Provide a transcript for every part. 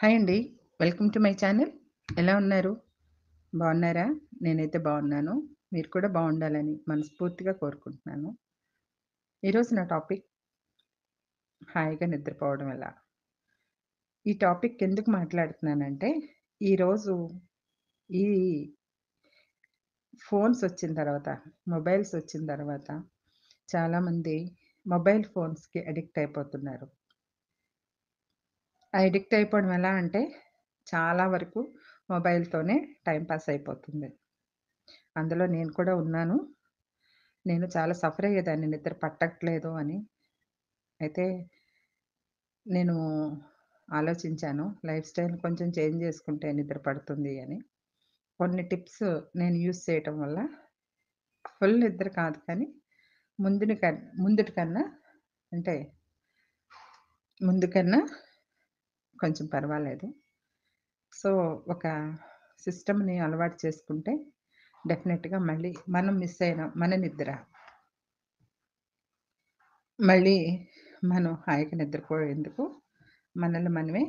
hi అండి welcome to my channel ఎలా ఉన్నారు బాగున్నారా నేనైతే బాగున్నాను మీరు కూడా బాగుండాలని మనస్ఫూర్తిగా కోరుకుంటున్నాను ఈరోజు నా టాపిక్ హాయిగా నిద్రపోవడం ఎలా ఈ టాపిక్ ఎందుకు మాట్లాడుతున్నానంటే ఈరోజు ఈ ఫోన్స్ వచ్చిన తర్వాత మొబైల్స్ వచ్చిన తర్వాత చాలామంది మొబైల్ ఫోన్స్కి అడిక్ట్ అయిపోతున్నారు అడిక్ట్ అయిపోవడం ఎలా అంటే చాలా వరకు మొబైల్తోనే టైంపాస్ అయిపోతుంది అందులో నేను కూడా ఉన్నాను నేను చాలా సఫర్ అయ్యేదాన్ని నిద్ర పట్టట్లేదు అని అయితే నేను ఆలోచించాను లైఫ్ స్టైల్ కొంచెం చేంజ్ చేసుకుంటే నిద్ర పడుతుంది అని కొన్ని టిప్స్ నేను యూస్ చేయటం వల్ల ఫుల్ నిద్ర కాదు కానీ ముందుని కన్నా ముందుటి కన్నా అంటే ముందుకన్నా కొంచెం పర్వాలేదు సో ఒక సిస్టమ్ని అలవాటు చేసుకుంటే డెఫినెట్గా మళ్ళీ మనం మిస్ అయిన మన నిద్ర మళ్ళీ మనం హాయిగా నిద్రపోయేందుకు మనల్ని మనమే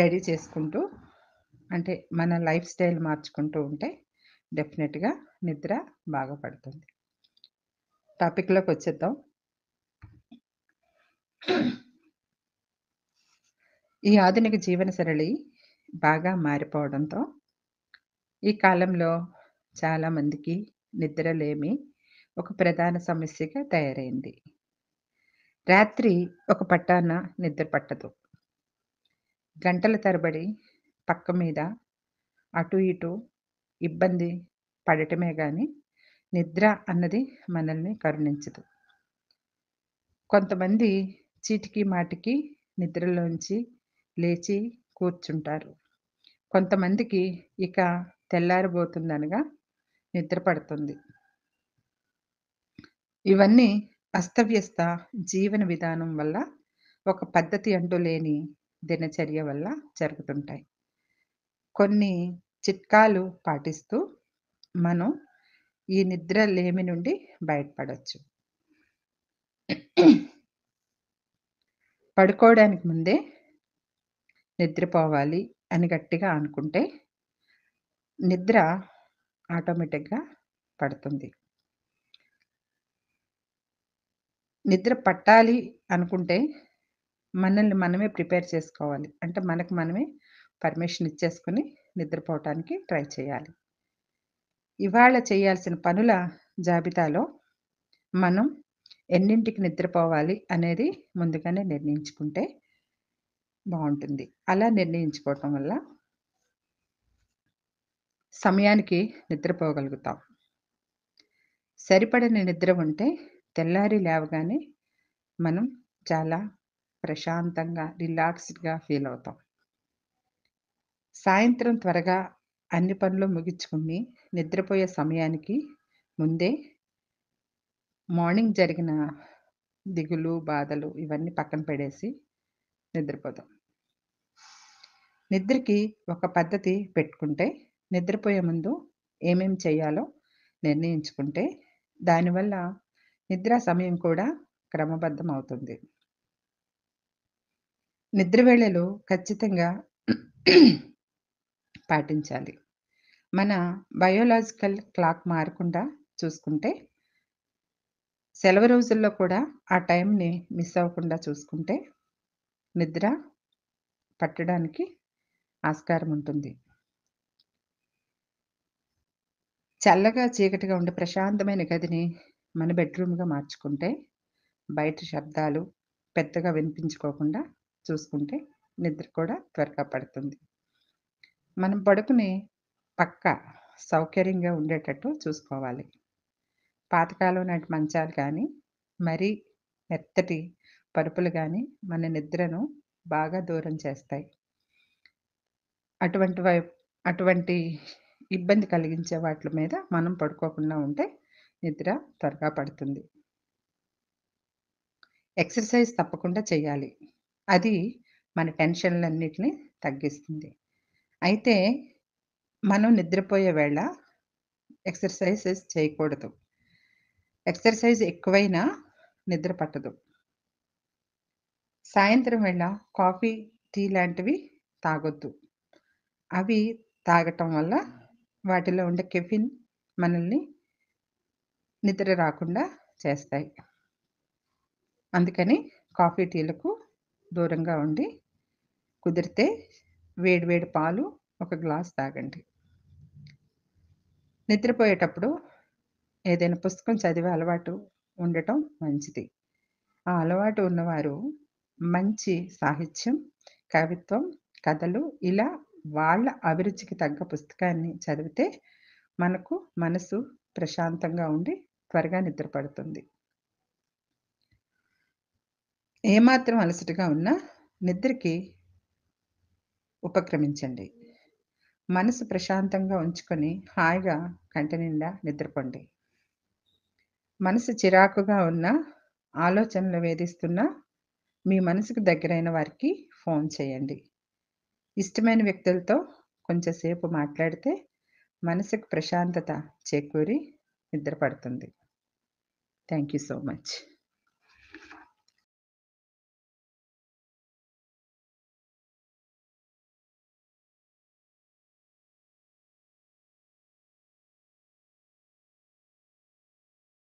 రెడీ చేసుకుంటూ అంటే మన లైఫ్ స్టైల్ మార్చుకుంటూ ఉంటే డెఫినెట్గా నిద్ర బాగా పడుతుంది టాపిక్లోకి వచ్చేద్దాం ఈ ఆధునిక జీవనశైలి బాగా మారిపోవడంతో ఈ కాలంలో చాలామందికి నిద్రలేమి ఒక ప్రధాన సమస్యగా తయారైంది రాత్రి ఒక పట్టాన నిద్ర పట్టదు గంటల తరబడి పక్క మీద అటు ఇటు ఇబ్బంది పడటమే కానీ నిద్ర అన్నది మనల్ని కరుణించదు కొంతమంది చీటికి మాటికి నిద్రలోంచి లేచి కూర్చుంటారు కొంతమందికి ఇక తెల్లారిపోతుందనగా నిద్రపడుతుంది ఇవన్నీ అస్తవ్యస్త జీవన విధానం వల్ల ఒక పద్ధతి అంటూ లేని దినచర్య వల్ల జరుగుతుంటాయి కొన్ని చిట్కాలు పాటిస్తూ మనం ఈ నిద్ర లేమి నుండి బయటపడవచ్చు పడుకోవడానికి ముందే నిద్రపోవాలి అని గట్టిగా అనుకుంటే నిద్ర ఆటోమేటిక్గా పడుతుంది నిద్ర పట్టాలి అనుకుంటే మనల్ని మనమే ప్రిపేర్ చేసుకోవాలి అంటే మనకు మనమే పర్మిషన్ ఇచ్చేసుకుని నిద్రపోవటానికి ట్రై చేయాలి ఇవాళ చేయాల్సిన పనుల జాబితాలో మనం ఎన్నింటికి నిద్రపోవాలి అనేది ముందుగానే నిర్ణయించుకుంటే బాగుంటుంది అలా నిర్ణయించుకోవటం వల్ల సమయానికి నిద్రపోగలుగుతాం సరిపడని నిద్ర ఉంటే తెల్లారి లేవగానే మనం చాలా ప్రశాంతంగా రిలాక్స్డ్గా ఫీల్ అవుతాం సాయంత్రం త్వరగా అన్ని పనులు ముగించుకుని నిద్రపోయే సమయానికి ముందే మార్నింగ్ జరిగిన దిగులు బాధలు ఇవన్నీ పక్కన పెడేసి నిద్రపోతాం నిద్రకి ఒక పద్ధతి పెట్టుకుంటే నిద్రపోయే ముందు ఏమేమి చేయాలో నిర్ణయించుకుంటే దానివల్ల నిద్ర సమయం కూడా క్రమబద్ధం అవుతుంది నిద్ర వేళలు ఖచ్చితంగా పాటించాలి మన బయోలాజికల్ క్లాక్ మారకుండా చూసుకుంటే సెలవు రోజుల్లో కూడా ఆ టైంని మిస్ అవ్వకుండా చూసుకుంటే నిద్ర పట్టడానికి ఆస్కారం ఉంటుంది చల్లగా చీకటిగా ఉండే ప్రశాంతమైన గదిని మన బెడ్రూమ్గా మార్చుకుంటే బయట శబ్దాలు పెద్దగా వినిపించుకోకుండా చూసుకుంటే నిద్ర కూడా త్వరగా పడుతుంది మనం పడుకుని పక్క సౌకర్యంగా ఉండేటట్టు చూసుకోవాలి పాతకాలం నాటి మంచాలు కానీ మరీ మెత్తటి పరుపులు కానీ మన నిద్రను బాగా దూరం చేస్తాయి అటువంటి వైపు అటువంటి ఇబ్బంది కలిగించే వాటి మీద మనం పడుకోకుండా ఉంటే నిద్ర త్వరగా పడుతుంది ఎక్సర్సైజ్ తప్పకుండా చేయాలి అది మన టెన్షన్లన్నిటిని తగ్గిస్తుంది అయితే మనం నిద్రపోయే వేళ ఎక్సర్సైజెస్ చేయకూడదు ఎక్సర్సైజ్ ఎక్కువైనా నిద్ర పట్టదు సాయంత్రం వేళ కాఫీ టీ లాంటివి తాగొద్దు అవి తాగటం వల్ల వాటిలో ఉండే కెఫిన్ మనల్ని నిద్ర రాకుండా చేస్తాయి అందుకని కాఫీ టీలకు దూరంగా ఉండి కుదిరితే వేడివేడి పాలు ఒక గ్లాస్ తాగండి నిద్రపోయేటప్పుడు ఏదైనా పుస్తకం చదివే అలవాటు ఉండటం మంచిది ఆ అలవాటు ఉన్నవారు మంచి సాహిత్యం కవిత్వం కథలు ఇలా వాళ్ళ అభిరుచికి తగ్గ పుస్తకాన్ని చదివితే మనకు మనసు ప్రశాంతంగా ఉండి త్వరగా నిద్రపడుతుంది ఏమాత్రం అలసటగా ఉన్నా నిద్రకి ఉపక్రమించండి మనసు ప్రశాంతంగా ఉంచుకొని హాయిగా కంటి నిండా నిద్రపండి మనసు చిరాకుగా ఉన్న ఆలోచనలు వేధిస్తున్నా మీ మనసుకు దగ్గరైన వారికి ఫోన్ చేయండి ఇష్టమైన వ్యక్తులతో కొంచెంసేపు మాట్లాడితే మనసుకు ప్రశాంతత చేకూరి నిద్రపడుతుంది థ్యాంక్ యూ సో మచ్